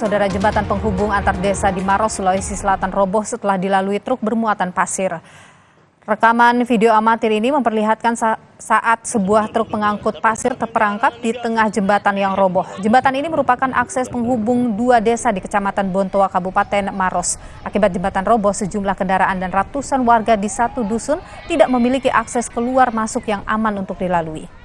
Saudara jembatan penghubung antar desa di Maros, Sulawesi Selatan roboh setelah dilalui truk bermuatan pasir. Rekaman video amatir ini memperlihatkan saat sebuah truk pengangkut pasir terperangkap di tengah jembatan yang roboh. Jembatan ini merupakan akses penghubung dua desa di Kecamatan Bontoa, Kabupaten Maros. Akibat jembatan roboh, sejumlah kendaraan dan ratusan warga di satu dusun tidak memiliki akses keluar masuk yang aman untuk dilalui.